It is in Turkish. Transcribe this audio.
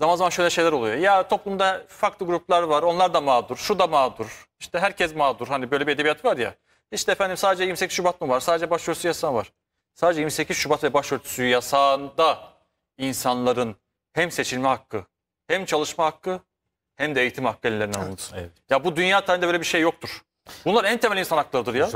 Zaman zaman şöyle şeyler oluyor. Ya toplumda farklı gruplar var. Onlar da mağdur. Şu da mağdur. İşte herkes mağdur. Hani böyle bir edebiyat var ya. İşte efendim sadece 28 Şubat mı var? Sadece başörtüsü yasağı var. Sadece 28 Şubat ve başörtüsü yasağında insanların hem seçilme hakkı, hem çalışma hakkı, hem de eğitim hakkı ellerinden alındı. Evet. Ya bu dünya tarihinde böyle bir şey yoktur. Bunlar en temel insan haklarıdır ya. Hocam,